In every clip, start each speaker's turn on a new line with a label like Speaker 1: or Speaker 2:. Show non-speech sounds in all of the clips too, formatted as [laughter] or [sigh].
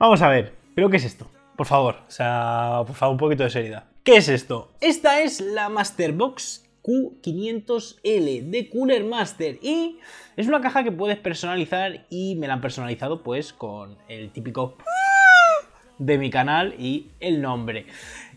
Speaker 1: Vamos a ver, ¿pero qué es esto? Por favor, o sea, un poquito de seriedad. ¿Qué es esto? Esta es la Masterbox Q500L de Cooler Master y es una caja que puedes personalizar y me la han personalizado pues con el típico de mi canal y el nombre.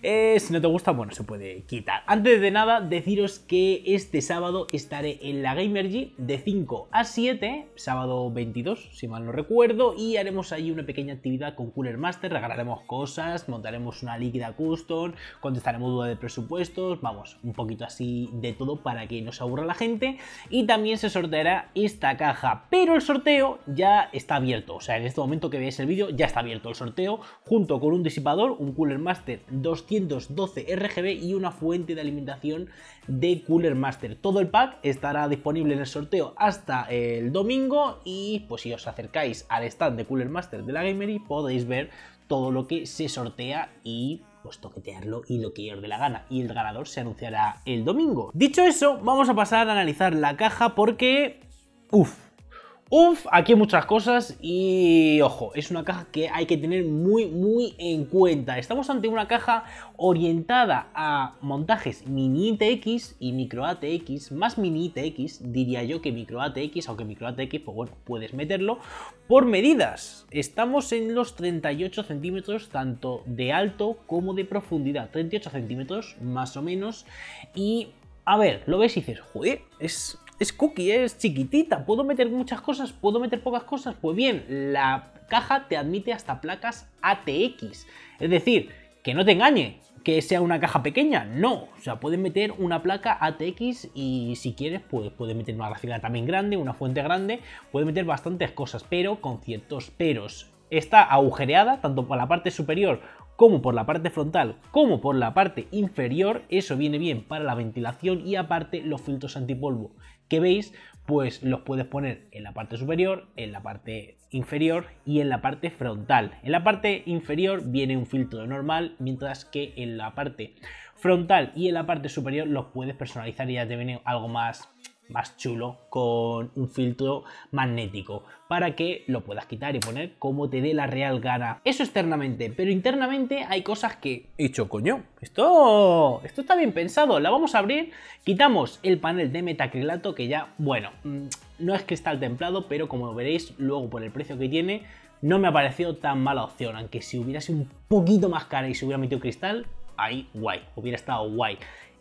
Speaker 1: Eh, si no te gusta, bueno, se puede quitar. Antes de nada, deciros que este sábado estaré en la Gamergy de 5 a 7, sábado 22, si mal no recuerdo, y haremos ahí una pequeña actividad con Cooler Master, regalaremos cosas, montaremos una líquida custom, contestaremos dudas de presupuestos, vamos, un poquito así de todo para que no se aburra la gente, y también se sorteará esta caja, pero el sorteo ya está abierto, o sea, en este momento que veáis el vídeo ya está abierto el sorteo, junto con un disipador, un Cooler Master 2 212 RGB y una fuente de alimentación de Cooler Master. Todo el pack estará disponible en el sorteo hasta el domingo y pues si os acercáis al stand de Cooler Master de la Gamery podéis ver todo lo que se sortea y pues toquetearlo y lo que os dé la gana. Y el ganador se anunciará el domingo. Dicho eso, vamos a pasar a analizar la caja porque... Uf, Uf, aquí hay muchas cosas y ojo, es una caja que hay que tener muy muy en cuenta. Estamos ante una caja orientada a montajes mini ITX y micro ATX, más mini ITX, diría yo que micro ATX, aunque micro ATX, pues bueno, puedes meterlo, por medidas. Estamos en los 38 centímetros, tanto de alto como de profundidad, 38 centímetros más o menos, y a ver, lo ves y dices, joder, es es cookie, ¿eh? es chiquitita, puedo meter muchas cosas, puedo meter pocas cosas. Pues bien, la caja te admite hasta placas ATX. Es decir, que no te engañe, que sea una caja pequeña, no. O sea, puedes meter una placa ATX y si quieres, pues puedes meter una gráfica también grande, una fuente grande, puedes meter bastantes cosas, pero con ciertos peros. Está agujereada tanto por la parte superior como por la parte frontal como por la parte inferior, eso viene bien para la ventilación y aparte los filtros antipolvo que veis, pues los puedes poner en la parte superior, en la parte inferior y en la parte frontal. En la parte inferior viene un filtro normal, mientras que en la parte frontal y en la parte superior los puedes personalizar y ya te viene algo más más chulo con un filtro magnético para que lo puedas quitar y poner como te dé la real gana. Eso externamente, pero internamente hay cosas que he hecho coño, esto, esto está bien pensado, la vamos a abrir, quitamos el panel de metacrilato que ya, bueno, mm, no es cristal templado, pero como veréis luego por el precio que tiene, no me ha parecido tan mala opción, aunque si hubiera sido un poquito más cara y se hubiera metido cristal, ahí guay, hubiera estado guay.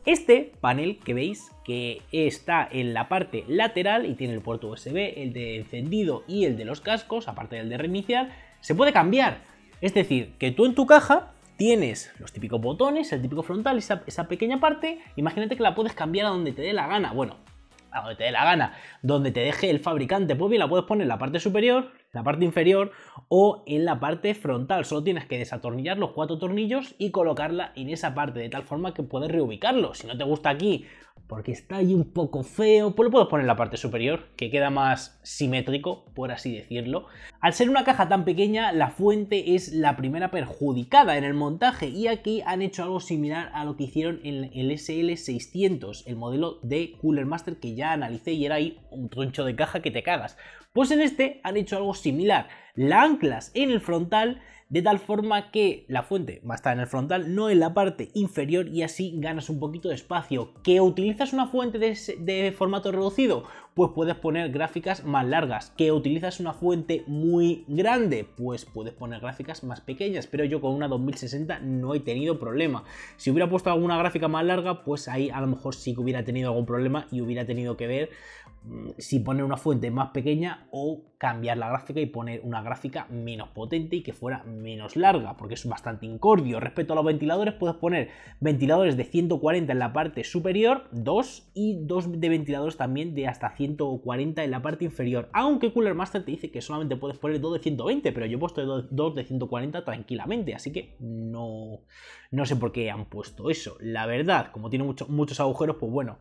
Speaker 1: Este panel que veis que está en la parte lateral y tiene el puerto USB, el de encendido y el de los cascos, aparte del de reiniciar, se puede cambiar. Es decir, que tú en tu caja tienes los típicos botones, el típico frontal, y esa pequeña parte, imagínate que la puedes cambiar a donde te dé la gana. Bueno, a donde te dé la gana, donde te deje el fabricante, pues bien, la puedes poner en la parte superior, la parte inferior o en la parte frontal. Solo tienes que desatornillar los cuatro tornillos y colocarla en esa parte, de tal forma que puedes reubicarlo. Si no te gusta aquí porque está ahí un poco feo, pues lo puedo poner en la parte superior, que queda más simétrico, por así decirlo. Al ser una caja tan pequeña, la fuente es la primera perjudicada en el montaje y aquí han hecho algo similar a lo que hicieron en el SL600, el modelo de Cooler Master que ya analicé y era ahí un troncho de caja que te cagas. Pues en este han hecho algo similar, la anclas en el frontal de tal forma que la fuente va a estar en el frontal, no en la parte inferior y así ganas un poquito de espacio. ¿Que utilizas una fuente de, de formato reducido? pues puedes poner gráficas más largas. ¿Que utilizas una fuente muy grande? Pues puedes poner gráficas más pequeñas, pero yo con una 2060 no he tenido problema. Si hubiera puesto alguna gráfica más larga, pues ahí a lo mejor sí que hubiera tenido algún problema y hubiera tenido que ver mm, si poner una fuente más pequeña o cambiar la gráfica y poner una gráfica menos potente y que fuera menos larga, porque es bastante incordio. Respecto a los ventiladores, puedes poner ventiladores de 140 en la parte superior, 2 y 2 de ventiladores también de hasta 140 en la parte inferior. Aunque Cooler Master te dice que solamente puedes poner 2 de 120, pero yo he puesto 2 de 140 tranquilamente, así que no, no sé por qué han puesto eso. La verdad, como tiene muchos muchos agujeros, pues bueno,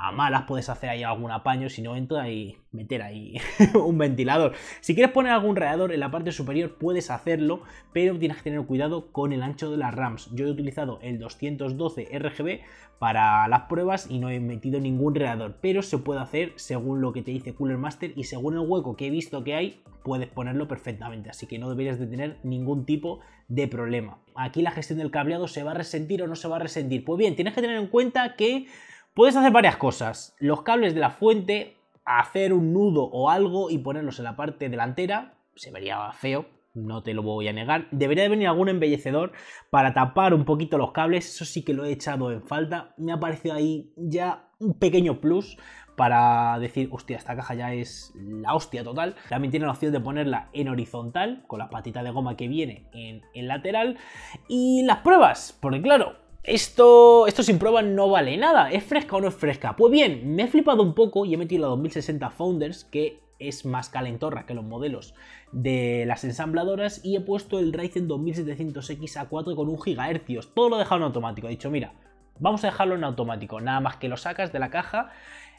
Speaker 1: a malas puedes hacer ahí algún apaño, si no entro ahí meter ahí [laughs] un ventilador. Si quieres poner algún radiador en la parte superior puedes hacerlo, pero tienes que tener cuidado con el ancho de las RAMs. Yo he utilizado el 212 RGB para las pruebas y no he metido ningún radiador, pero se puede hacer según lo que te dice Cooler Master y según el hueco que he visto que hay, puedes ponerlo perfectamente, así que no deberías de tener ningún tipo de problema. Aquí la gestión del cableado se va a resentir o no se va a resentir. Pues bien, tienes que tener en cuenta que Puedes hacer varias cosas. Los cables de la fuente, hacer un nudo o algo y ponerlos en la parte delantera. Se vería feo, no te lo voy a negar. Debería de venir algún embellecedor para tapar un poquito los cables. Eso sí que lo he echado en falta. Me ha parecido ahí ya un pequeño plus para decir, hostia, esta caja ya es la hostia total. También tiene la opción de ponerla en horizontal, con las patitas de goma que viene en el lateral. Y las pruebas, porque claro, esto, esto sin prueba no vale nada. ¿Es fresca o no es fresca? Pues bien, me he flipado un poco y he metido la 2060 Founders, que es más calentorra que los modelos de las ensambladoras, y he puesto el Ryzen 2700X a 4 con 1 GHz. Todo lo he dejado en automático. He dicho, mira, vamos a dejarlo en automático. Nada más que lo sacas de la caja,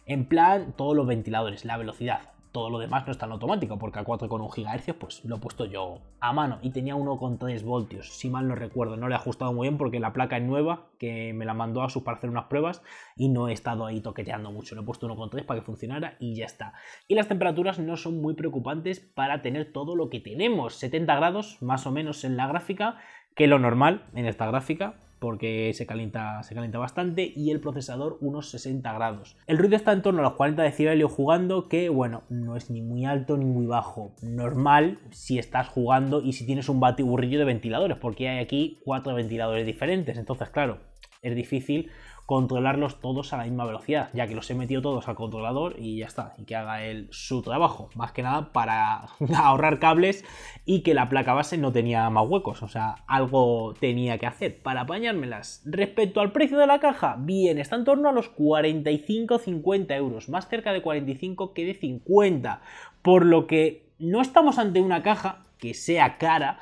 Speaker 1: en plan, todos los ventiladores, la velocidad, todo lo demás no está en automático, porque a 4,1 GHz pues lo he puesto yo a mano y tenía 1,3 voltios, si mal no recuerdo, no le he ajustado muy bien porque la placa es nueva, que me la mandó a su para hacer unas pruebas y no he estado ahí toqueteando mucho, le he puesto 1,3 para que funcionara y ya está. Y las temperaturas no son muy preocupantes para tener todo lo que tenemos, 70 grados más o menos en la gráfica, que lo normal en esta gráfica, porque se calienta, se calienta bastante y el procesador unos 60 grados. El ruido está en torno a los 40 decibelios jugando que bueno, no es ni muy alto ni muy bajo. Normal si estás jugando y si tienes un batiburrillo de ventiladores porque hay aquí cuatro ventiladores diferentes. Entonces claro, es difícil controlarlos todos a la misma velocidad, ya que los he metido todos al controlador y ya está, y que haga él su trabajo, más que nada para [laughs] ahorrar cables y que la placa base no tenía más huecos, o sea, algo tenía que hacer para apañármelas. Respecto al precio de la caja, bien, está en torno a los 45-50 euros, más cerca de 45 que de 50, por lo que no estamos ante una caja que sea cara,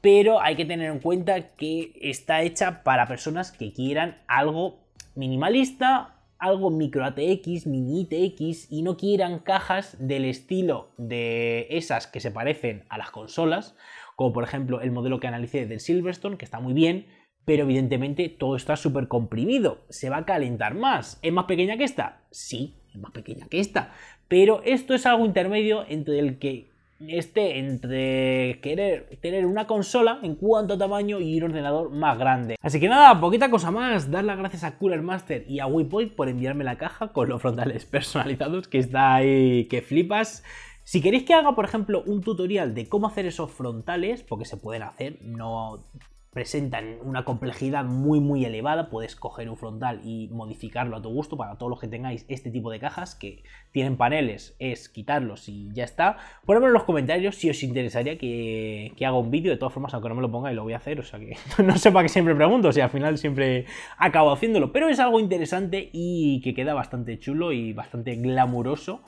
Speaker 1: pero hay que tener en cuenta que está hecha para personas que quieran algo minimalista, algo micro ATX, mini ATX y no quieran cajas del estilo de esas que se parecen a las consolas, como por ejemplo el modelo que analicé del Silverstone, que está muy bien, pero evidentemente todo está súper comprimido, se va a calentar más. ¿Es más pequeña que esta? Sí, es más pequeña que esta, pero esto es algo intermedio entre el que este entre querer tener una consola en cuanto tamaño y un ordenador más grande. Así que nada, poquita cosa más, dar las gracias a Cooler Master y a Wipoid por enviarme la caja con los frontales personalizados que está ahí que flipas. Si queréis que haga, por ejemplo, un tutorial de cómo hacer esos frontales, porque se pueden hacer, no presentan una complejidad muy muy elevada, puedes coger un frontal y modificarlo a tu gusto para todos los que tengáis este tipo de cajas que tienen paneles, es quitarlos y ya está. ponedmelo en los comentarios si os interesaría que, haga un vídeo, de todas formas aunque no me lo y lo voy a hacer, o sea que [laughs] no sepa que siempre pregunto, si al final siempre acabo haciéndolo, pero es algo interesante y que queda bastante chulo y bastante glamuroso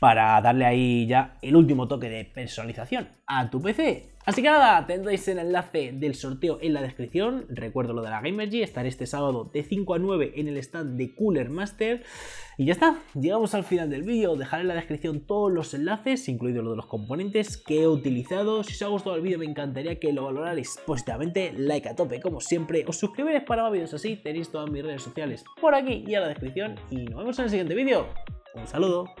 Speaker 1: para darle ahí ya el último toque de personalización a tu PC. Así que nada, tendréis el enlace del sorteo en la descripción. Recuerdo lo de la Gamergy, estaré este sábado de 5 a 9 en el stand de Cooler Master. Y ya está, llegamos al final del vídeo. Dejaré en la descripción todos los enlaces, incluido lo de los componentes que he utilizado. Si os ha gustado el vídeo me encantaría que lo valorarais positivamente, like a tope como siempre. Os suscribiréis para más vídeos así, tenéis todas mis redes sociales por aquí y en la descripción. Y nos vemos en el siguiente vídeo. Un saludo.